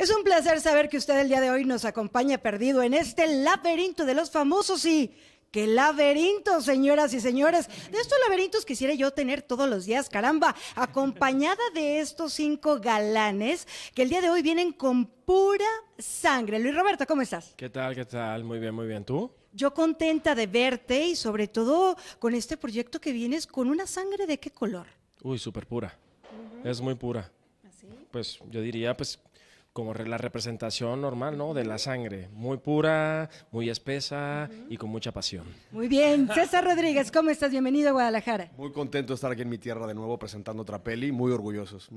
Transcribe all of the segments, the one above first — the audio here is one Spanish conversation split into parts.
Es un placer saber que usted el día de hoy nos acompaña perdido en este laberinto de los famosos y ¡Qué laberinto, señoras y señores! De estos laberintos quisiera yo tener todos los días, caramba, acompañada de estos cinco galanes que el día de hoy vienen con pura sangre. Luis Roberto, ¿cómo estás? ¿Qué tal? ¿Qué tal? Muy bien, muy bien. ¿Tú? Yo contenta de verte y sobre todo con este proyecto que vienes con una sangre de qué color. Uy, súper pura. Es muy pura. ¿Así? ¿Ah, pues yo diría, pues como la representación normal, ¿no? De la sangre, muy pura, muy espesa y con mucha pasión. Muy bien, César Rodríguez, ¿cómo estás? Bienvenido a Guadalajara. Muy contento de estar aquí en mi tierra de nuevo presentando otra peli, muy orgullosos.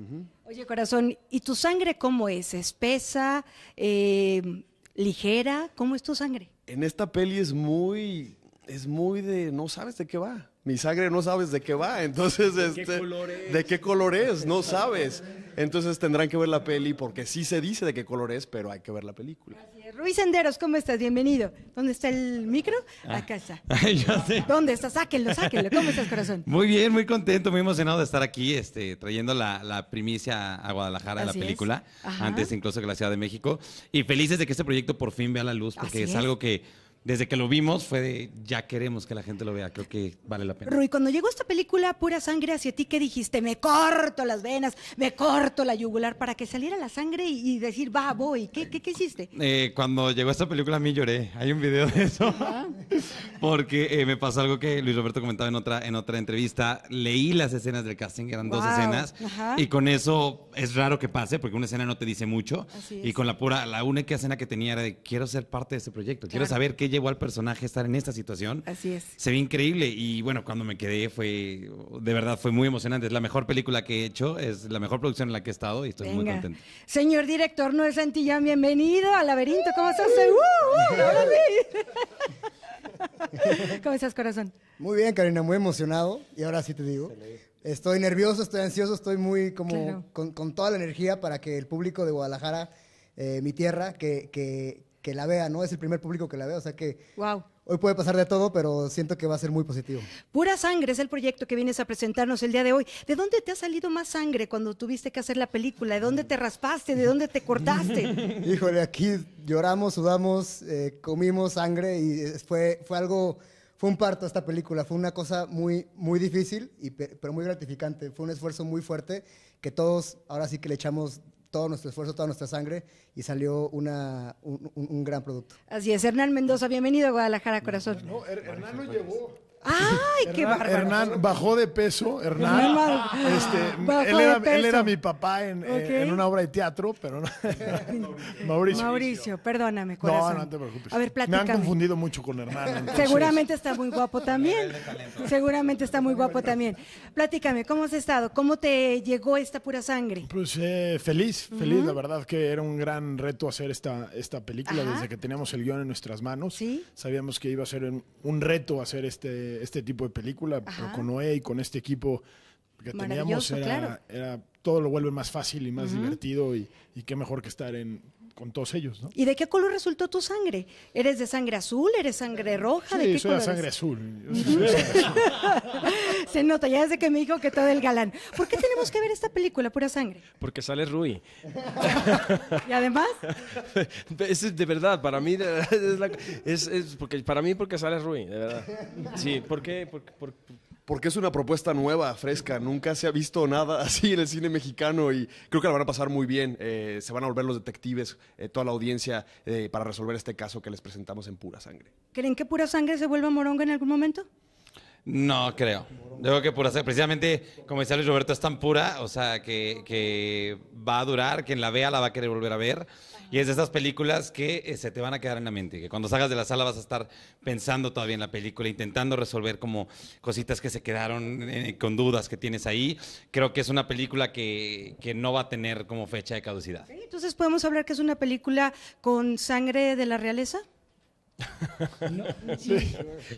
Oye, corazón, ¿y tu sangre cómo es? ¿Espesa? Eh, ¿Ligera? ¿Cómo es tu sangre? En esta peli es muy, es muy de, no sabes de qué va mi sangre no sabes de qué va, entonces ¿De, este, qué color es? de qué color es, no sabes. Entonces tendrán que ver la peli porque sí se dice de qué color es, pero hay que ver la película. Ruiz Senderos, ¿cómo estás? Bienvenido. ¿Dónde está el micro? Ah. Acá está. sé. ¿Dónde está? Sáquenlo, sáquenlo. ¿Cómo estás, corazón? Muy bien, muy contento, muy emocionado de estar aquí, este, trayendo la, primicia a Guadalajara de la película, antes incluso que la Ciudad de México. Y felices de que este proyecto por fin vea la luz, porque es algo que desde que lo vimos fue de ya queremos que la gente lo vea, creo que vale la pena. Rui, cuando llegó esta película Pura Sangre hacia ti, ¿qué dijiste? Me corto las venas, me corto la yugular para que saliera la sangre y, decir, va, voy. ¿Qué, hiciste? Eh, cuando llegó esta película a mí lloré, hay un video de eso, ah. porque eh, me pasó algo que Luis Roberto comentaba en otra, en otra entrevista, leí las escenas del casting, eran dos escenas, y con eso es raro que pase, porque una escena no te dice mucho, y con la pura, la única escena que tenía era de quiero ser parte de este proyecto, quiero saber qué llevó al personaje a estar en esta situación. Así es. Se ve increíble y bueno, cuando me quedé fue, de verdad, fue muy emocionante. Es la mejor película que he hecho, es la mejor producción en la que he estado y estoy muy contento. Señor director, no es Santillán, bienvenido al laberinto. ¿Cómo estás? Uh, uh, ¿Cómo estás, corazón? Muy bien, Karina, muy emocionado. Y ahora sí te digo. Estoy nervioso, estoy ansioso, estoy muy como con, toda la energía para que el público de Guadalajara, eh, mi tierra, que, que, que la vea, ¿no? Es el primer público que la vea, o sea que wow. hoy puede pasar de todo, pero siento que va a ser muy positivo. Pura sangre es el proyecto que vienes a presentarnos el día de hoy. ¿De dónde te ha salido más sangre cuando tuviste que hacer la película? ¿De dónde te raspaste? ¿De dónde te cortaste? Híjole, aquí lloramos, sudamos, eh, comimos sangre y fue, fue algo, fue un parto esta película, fue una cosa muy, muy difícil, y, pero muy gratificante, fue un esfuerzo muy fuerte que todos ahora sí que le echamos todo nuestro esfuerzo, toda nuestra sangre y salió una, un, gran producto. Así es, Hernán Mendoza, bienvenido a Guadalajara, corazón. No, Hernán lo llevó. ¡Ay, qué bárbaro! Hernán bajó de peso, Hernán. Este, él, era, él, era, mi papá eh, en, una obra de teatro, pero no. Mauricio. Mauricio, perdóname, No, no te preocupes. A ver, Me han confundido mucho con Hernán. Seguramente está muy guapo también. Seguramente está muy guapo también. Platícame, ¿cómo has estado? ¿Cómo te llegó esta pura sangre? Pues eh, feliz, feliz. La verdad que era un gran reto hacer esta, esta película desde que teníamos el guión en nuestras manos. ¿Sí? Sabíamos que iba a ser un reto hacer este este tipo de película, pero con Noé y con este equipo que teníamos era, todo lo vuelve más fácil y más divertido y, y, qué mejor que estar en con todos ellos. ¿no? ¿Y de qué color resultó tu sangre? ¿Eres de sangre azul? ¿Eres sangre roja? ¿De qué soy de sangre azul. Se nota, ya desde que me dijo que todo el galán. ¿Por qué tenemos que ver esta película, Pura Sangre? Porque sale Rui. ¿Y además? Es de verdad, para mí, es, la, porque, para mí porque sale Rui, de verdad. Sí, ¿por qué? Porque porque es una propuesta nueva, fresca. Nunca se ha visto nada así en el cine mexicano y creo que la van a pasar muy bien. Eh, se van a volver los detectives, eh, toda la audiencia, eh, para resolver este caso que les presentamos en Pura Sangre. ¿Creen que Pura Sangre se vuelva moronga en algún momento? No creo. Yo creo que por hacer, precisamente, como decía Luis Roberto, es tan pura, o sea, que, va a durar, quien la vea la va a querer volver a ver. Y es de esas películas que eh, se te van a quedar en la mente, que cuando salgas de la sala vas a estar pensando todavía en la película, intentando resolver como cositas que se quedaron eh, con dudas que tienes ahí. Creo que es una película que, no va a tener como fecha de caducidad. entonces podemos hablar que es una película con sangre de la realeza.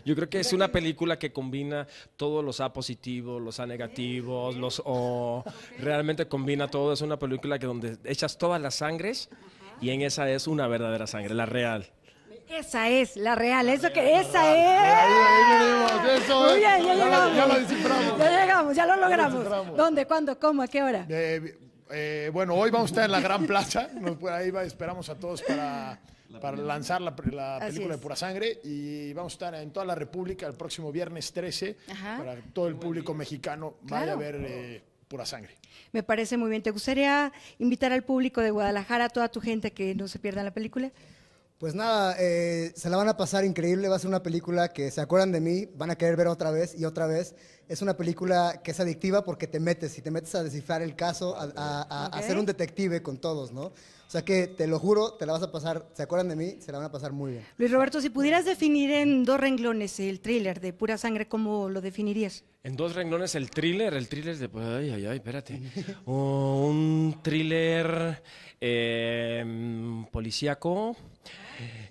Yo creo que es una película que combina todos los A positivos, los A negativos, los O. Realmente combina todo. Es una película que donde echas todas las sangres y en esa es una verdadera sangre, la real. Esa es la real, eso que esa es. Muy eh. bien, ya, llegamos, ya lo logramos. ¿Dónde, cuándo, cómo, a qué hora? Eh, eh, bueno, hoy vamos a estar en la Gran Plaza. Nos, ahí esperamos a todos para, lanzar la, película de Pura Sangre. Y vamos a estar en toda la República el próximo viernes 13 para para todo el público mexicano vaya a ver eh, Pura Sangre. Me parece muy bien. ¿Te gustaría invitar al público de Guadalajara, a toda tu gente que no se pierda la película? Pues nada, eh, se la van a pasar increíble, va a ser una película que se acuerdan de mí, van a querer ver otra vez y otra vez. Es una película que es adictiva porque te metes y te metes a descifrar el caso, a, ser un detective con todos, ¿no? O sea que te lo juro, te la vas a pasar, se acuerdan de mí, se la van a pasar muy bien. Luis Roberto, si pudieras definir en dos renglones el thriller de pura sangre, ¿cómo lo definirías? En dos renglones el thriller, el thriller de... Ay, ay, ay, espérate. un thriller em, policíaco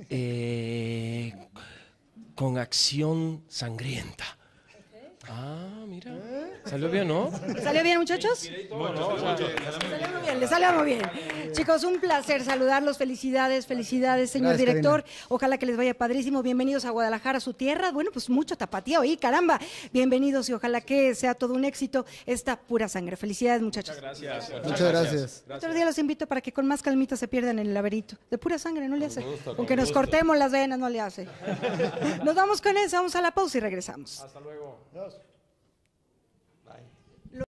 eh, con acción sangrienta. Ah, mira. ¿Eh? ¿Salió bien, no? ¿Salió bien, muchachos? Salió bien, le salió muy bien. Chicos, un placer saludarlos. Felicidades, felicidades, señor director. Ojalá que les vaya padrísimo. Bienvenidos a Guadalajara, su tierra. Bueno, pues mucho tapatía hoy, caramba. Bienvenidos y ojalá que sea todo un éxito esta pura sangre. Felicidades, muchachos. Muchas gracias. Muchas gracias. Otro día los invito para que con más calmita se pierdan en el laberinto. De pura sangre, no le hace. Aunque nos cortemos las venas, no le hace. nos vamos con eso, vamos a la pausa y regresamos. Hasta luego. Bye.